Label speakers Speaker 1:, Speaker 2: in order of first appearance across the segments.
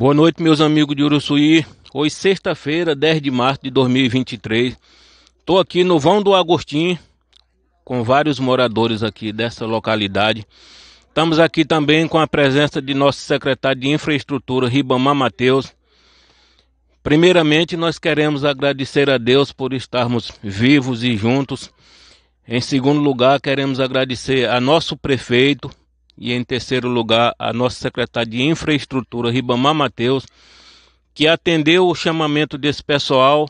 Speaker 1: Boa noite, meus amigos de Uruçuí. Hoje, sexta-feira, 10 de março de 2023. Estou aqui no Vão do Agostinho, com vários moradores aqui dessa localidade. Estamos aqui também com a presença de nosso secretário de Infraestrutura, Ribamar Mateus. Primeiramente, nós queremos agradecer a Deus por estarmos vivos e juntos. Em segundo lugar, queremos agradecer a nosso prefeito, e em terceiro lugar, a nossa secretária de Infraestrutura, Ribamar Mateus, que atendeu o chamamento desse pessoal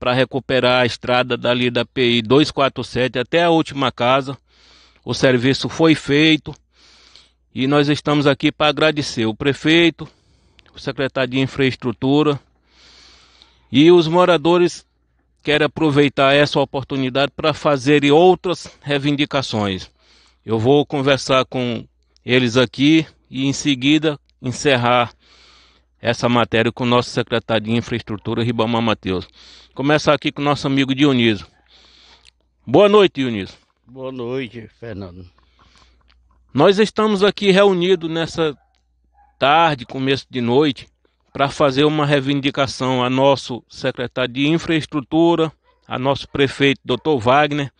Speaker 1: para recuperar a estrada dali da PI 247 até a última casa. O serviço foi feito e nós estamos aqui para agradecer o prefeito, o secretário de Infraestrutura e os moradores querem aproveitar essa oportunidade para fazer outras reivindicações. Eu vou conversar com eles aqui e em seguida encerrar essa matéria com o nosso secretário de Infraestrutura, Ribamar Matheus. Começar aqui com o nosso amigo Dionísio. Boa noite, Dionísio.
Speaker 2: Boa noite, Fernando.
Speaker 1: Nós estamos aqui reunidos nessa tarde, começo de noite, para fazer uma reivindicação a nosso secretário de Infraestrutura, a nosso prefeito, Dr. Wagner.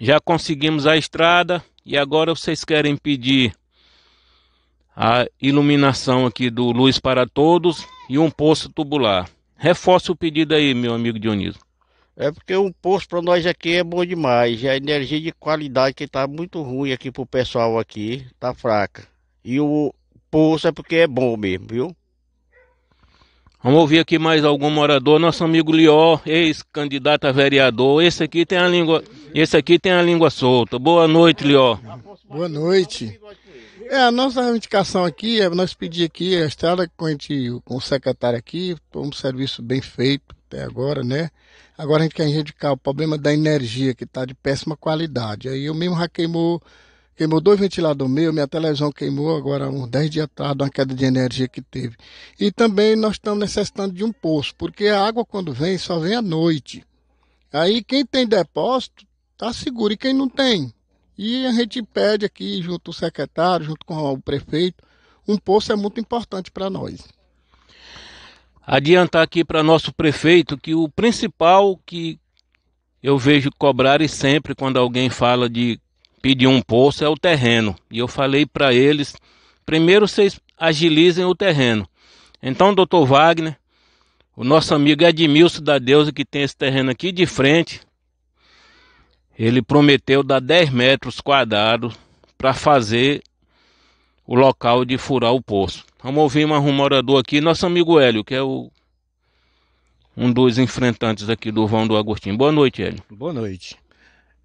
Speaker 1: Já conseguimos a estrada, e agora vocês querem pedir a iluminação aqui do Luz para Todos e um poço tubular. Reforça o pedido aí, meu amigo Dionísio.
Speaker 2: É porque um poço para nós aqui é bom demais. E a energia de qualidade que está muito ruim aqui para o pessoal aqui, está fraca. E o poço é porque é bom mesmo, viu?
Speaker 1: Vamos ouvir aqui mais algum morador, nosso amigo Lió, ex-candidato a vereador. Esse aqui tem a língua, esse aqui tem a língua solta. Boa noite, Lió.
Speaker 3: Boa noite. É, a nossa reivindicação aqui é nós pedir aqui a estrada com, a gente, com o secretário aqui, foi um serviço bem feito até agora, né? Agora a gente quer reivindicar o problema da energia, que está de péssima qualidade. Aí eu mesmo já queimou Queimou dois ventiladores meu, minha televisão queimou agora uns 10 dias atrás, uma queda de energia que teve. E também nós estamos necessitando de um poço, porque a água quando vem, só vem à noite. Aí quem tem depósito, tá seguro, e quem não tem? E a gente pede aqui, junto o secretário, junto com o prefeito, um poço é muito importante para nós.
Speaker 1: Adiantar aqui para nosso prefeito que o principal que eu vejo cobrar e sempre quando alguém fala de pediu um poço é o terreno. E eu falei para eles, primeiro vocês agilizem o terreno. Então, doutor Wagner, o nosso amigo Edmilson da Deusa, que tem esse terreno aqui de frente, ele prometeu dar 10 metros quadrados para fazer o local de furar o poço. Vamos ouvir mais um morador aqui, nosso amigo Hélio, que é o, um dos enfrentantes aqui do Vão do Agostinho. Boa noite, Hélio.
Speaker 2: Boa noite.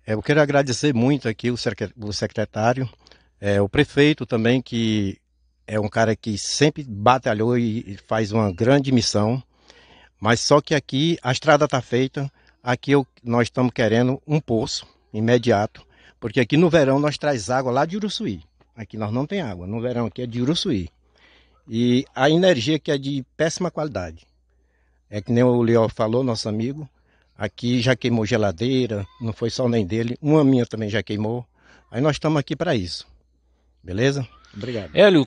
Speaker 2: É, eu quero agradecer muito aqui o secretário, é, o prefeito também, que é um cara que sempre batalhou e faz uma grande missão. Mas só que aqui a estrada está feita, aqui eu, nós estamos querendo um poço imediato, porque aqui no verão nós traz água lá de Uruçuí. Aqui nós não tem água, no verão aqui é de Uruçuí. E a energia que é de péssima qualidade. É que nem o Leo falou, nosso amigo, Aqui já queimou geladeira, não foi só nem dele, uma minha também já queimou. Aí nós estamos aqui para isso. Beleza? Obrigado.
Speaker 1: Hélio,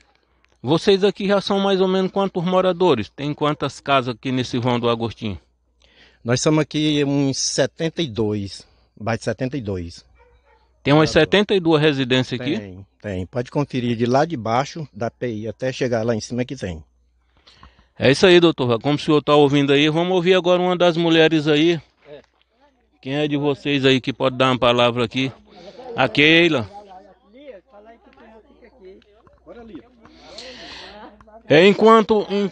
Speaker 1: vocês aqui já são mais ou menos quantos moradores? Tem quantas casas aqui nesse vão do Agostinho?
Speaker 2: Nós somos aqui uns 72, mais de 72. Tem umas 72 residências aqui? Tem, tem. Pode conferir de lá de baixo da PI até chegar lá em cima que tem.
Speaker 1: É isso aí, doutor. Como o senhor está ouvindo aí, vamos ouvir agora uma das mulheres aí quem é de vocês aí que pode dar uma palavra aqui? A Keila. É enquanto. um.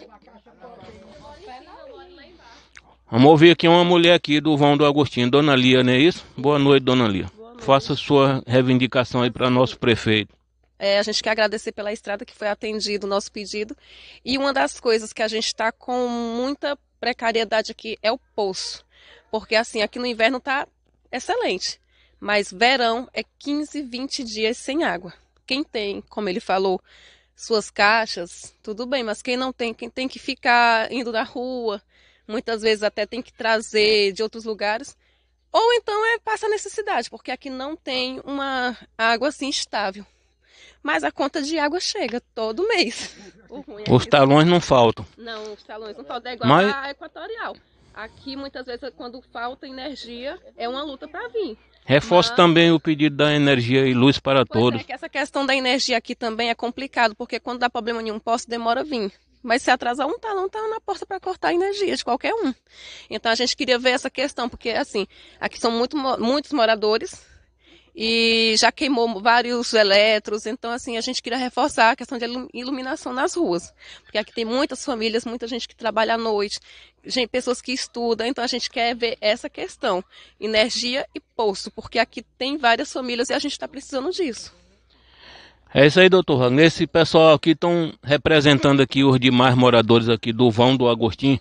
Speaker 1: Vamos ouvir aqui uma mulher aqui do Vão do Agostinho, Dona Lia, não é isso? Boa noite, Dona Lia. Noite. Faça sua reivindicação aí para nosso prefeito.
Speaker 4: É, a gente quer agradecer pela estrada que foi atendido o nosso pedido. E uma das coisas que a gente está com muita precariedade aqui é o poço. Porque assim, aqui no inverno tá excelente. Mas verão é 15, 20 dias sem água. Quem tem, como ele falou, suas caixas, tudo bem, mas quem não tem, quem tem que ficar indo na rua, muitas vezes até tem que trazer de outros lugares, ou então é passa necessidade, porque aqui não tem uma água assim estável. Mas a conta de água chega todo mês. É os
Speaker 1: talões não faltam.
Speaker 4: Não, os talões não faltam, é igual mas... a equatorial. Aqui, muitas vezes, quando falta energia, é uma luta para vir. Reforço Mas... também
Speaker 1: o pedido da energia e luz para pois é, todos.
Speaker 4: É que essa questão da energia aqui também é complicado, porque quando dá problema em um poste, demora a vir. Mas se atrasar um talão, tá, tá na porta para cortar a energia de qualquer um. Então a gente queria ver essa questão, porque assim, aqui são muito, muitos moradores e já queimou vários elétrons Então, assim, a gente queria reforçar a questão de iluminação nas ruas, porque aqui tem muitas famílias, muita gente que trabalha à noite, gente, pessoas que estudam. Então, a gente quer ver essa questão, energia e poço, porque aqui tem várias famílias e a gente está precisando disso.
Speaker 1: É isso aí, doutor Ragnar. Esse pessoal aqui estão representando aqui os demais moradores aqui do Vão do Agostinho.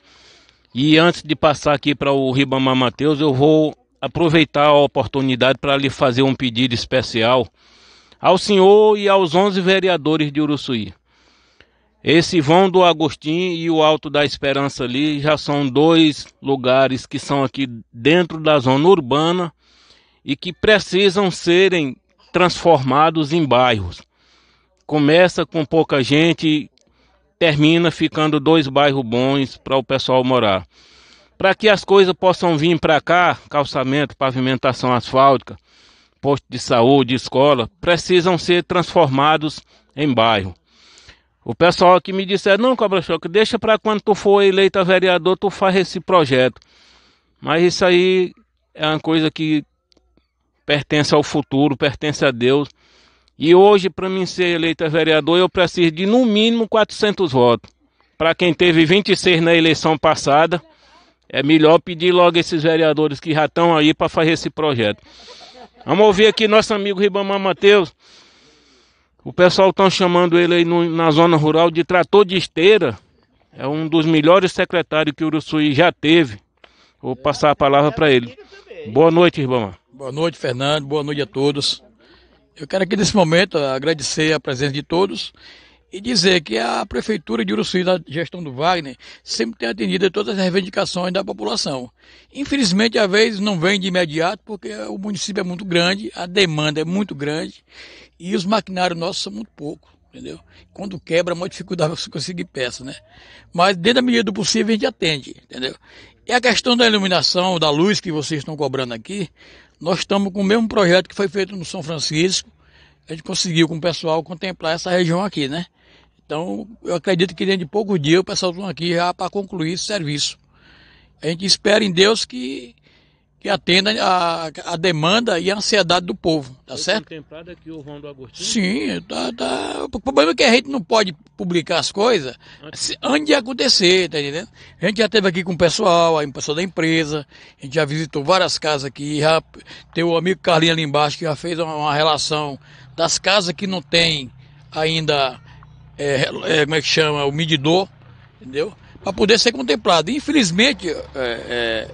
Speaker 1: E antes de passar aqui para o Ribamar Mateus, eu vou aproveitar a oportunidade para lhe fazer um pedido especial ao senhor e aos 11 vereadores de Uruçuí. Esse Vão do Agostinho e o Alto da Esperança ali já são dois lugares que são aqui dentro da zona urbana e que precisam serem transformados em bairros. Começa com pouca gente, termina ficando dois bairros bons para o pessoal morar para que as coisas possam vir para cá, calçamento, pavimentação asfáltica, posto de saúde, escola, precisam ser transformados em bairro. O pessoal que me disse, é, não, Cobra Choque, deixa para quando tu for eleito vereador, tu faz esse projeto. Mas isso aí é uma coisa que pertence ao futuro, pertence a Deus. E hoje, para mim ser eleito vereador, eu preciso de no mínimo 400 votos. Para quem teve 26 na eleição passada, é melhor pedir logo esses vereadores que já estão aí para fazer esse projeto. Vamos ouvir aqui nosso amigo Ribamar Mateus. O pessoal estão chamando ele aí no, na zona rural de trator de esteira. É um dos melhores secretários que o Uruçuí já teve. Vou passar a palavra para ele. Boa noite, Ribamar.
Speaker 3: Boa noite, Fernando. Boa noite a todos. Eu quero aqui nesse momento agradecer a presença de todos e dizer que a Prefeitura de Uruçuí, da gestão do Wagner, sempre tem atendido todas as reivindicações da população. Infelizmente, às vezes não vem de imediato, porque o município é muito grande, a demanda é muito grande e os maquinários nossos são muito poucos, entendeu? Quando quebra, é uma dificuldade você conseguir peça, né? Mas dentro da medida do possível a gente atende, entendeu? E a questão da iluminação, da luz que vocês estão cobrando aqui, nós estamos com o mesmo projeto que foi feito no São Francisco, a gente conseguiu com o pessoal contemplar essa região aqui, né? Então, eu acredito que dentro de poucos dias o pessoal estão aqui já para concluir esse serviço. A gente espera em Deus que, que atenda a, a demanda e a ansiedade do povo, tá certo? contemplado
Speaker 1: aqui o Rondo Agostinho? Sim,
Speaker 3: tá, tá, o problema é que a gente não pode publicar as coisas antes, antes de acontecer, tá entendendo? A gente já esteve aqui com o pessoal, a pessoa da empresa, a gente já visitou várias casas aqui, já, tem o amigo Carlinhos ali embaixo que já fez uma, uma relação das casas que não tem ainda é, é, como é que chama, o medidor, entendeu? Para poder ser contemplado. Infelizmente, é, é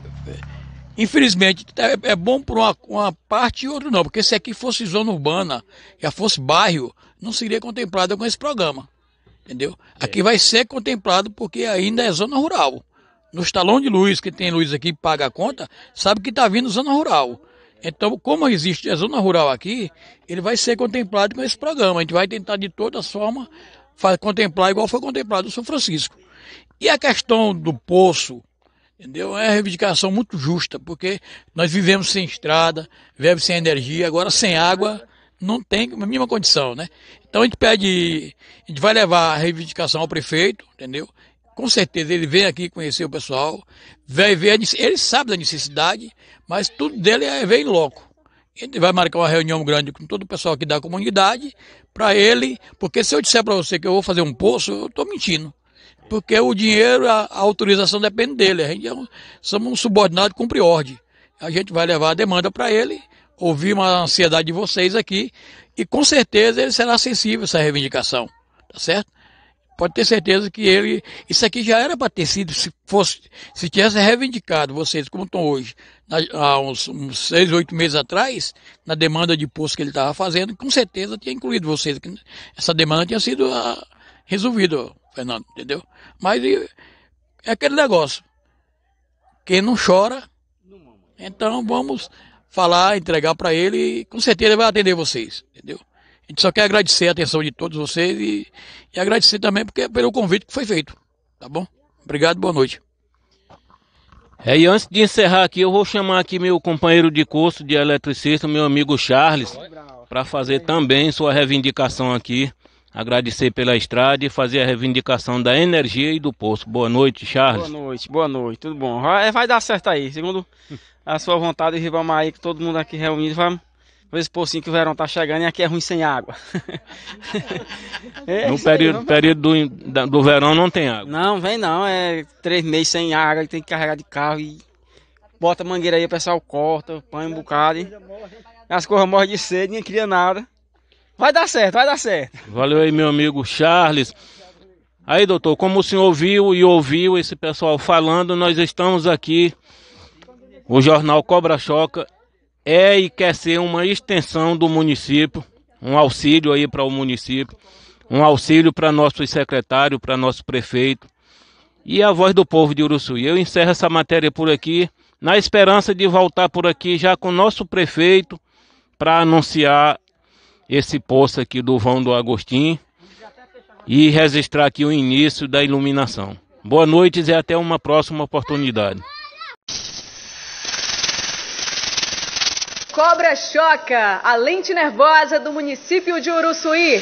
Speaker 3: infelizmente é, é bom para uma, uma, parte e outra não, porque se aqui fosse zona urbana, já fosse bairro, não seria contemplado com esse programa, entendeu? Aqui é. vai ser contemplado porque ainda é zona rural. No estalão de luz, que tem luz aqui paga a conta, sabe que está vindo zona rural. Então, como existe a zona rural aqui, ele vai ser contemplado com esse programa. A gente vai tentar de todas formas contemplar igual foi contemplado o São Francisco. E a questão do poço, entendeu? É uma reivindicação muito justa, porque nós vivemos sem estrada, vivemos sem energia, agora sem água não tem a mínima condição, né? Então a gente pede, a gente vai levar a reivindicação ao prefeito, entendeu? Com certeza ele vem aqui conhecer o pessoal, vai ver, ele sabe da necessidade, mas tudo dele é vem loco. A gente vai marcar uma reunião grande com todo o pessoal aqui da comunidade, para ele, porque se eu disser para você que eu vou fazer um poço, eu estou mentindo. Porque o dinheiro, a, a, autorização depende dele. A gente é um, somos um subordinado, cumpre ordem. A gente vai levar a demanda para ele, ouvir uma ansiedade de vocês aqui, e com certeza ele será sensível a essa reivindicação. Tá certo? pode ter certeza que ele. Isso aqui já era para ter sido, se fosse, se tivesse reivindicado vocês, como estão hoje, na, há uns, uns seis, oito meses atrás, na demanda de posto que ele estava fazendo, com certeza tinha incluído vocês. Essa demanda tinha sido ah, resolvida, Fernando, entendeu? Mas é aquele negócio. Quem não chora, então vamos falar, entregar para ele e com certeza ele vai atender vocês, entendeu? A gente só quer agradecer a atenção de todos vocês e, e agradecer também porque, pelo convite que foi feito. Tá bom? Obrigado, boa noite. É, e antes de encerrar aqui, eu vou chamar aqui
Speaker 1: meu companheiro de curso de eletricista, meu amigo Charles, para fazer também sua reivindicação aqui. Agradecer pela estrada e fazer a reivindicação da energia e do poço. Boa noite, Charles. Boa noite, boa noite, tudo bom. Vai, vai dar certo aí, segundo a sua vontade, o Ribamar aí, que todo mundo aqui reunido vamos Vez por assim que o verão tá chegando e aqui é ruim sem água. é, no período, aí, período do, do verão não tem água. Não, vem não. É três meses sem água, tem que carregar de carro e bota mangueira aí, o pessoal corta, põe um bocado. E... As coisas morrem de sede, ninguém cria nada. Vai dar certo, vai dar certo. Valeu aí, meu amigo Charles. Aí, doutor, como o senhor viu e ouviu esse pessoal falando, nós estamos aqui, o jornal Cobra Choca é e quer ser uma extensão do município, um auxílio aí para o município, um auxílio para nosso secretário, para nosso prefeito e a voz do povo de Uruçuí. Eu encerro essa matéria por aqui, na esperança de voltar por aqui já com o nosso prefeito para anunciar esse poço aqui do Vão do Agostinho e registrar aqui o início da iluminação. Boa noite e até uma próxima oportunidade.
Speaker 4: Cobra choca a lente nervosa do município de Uruçuí.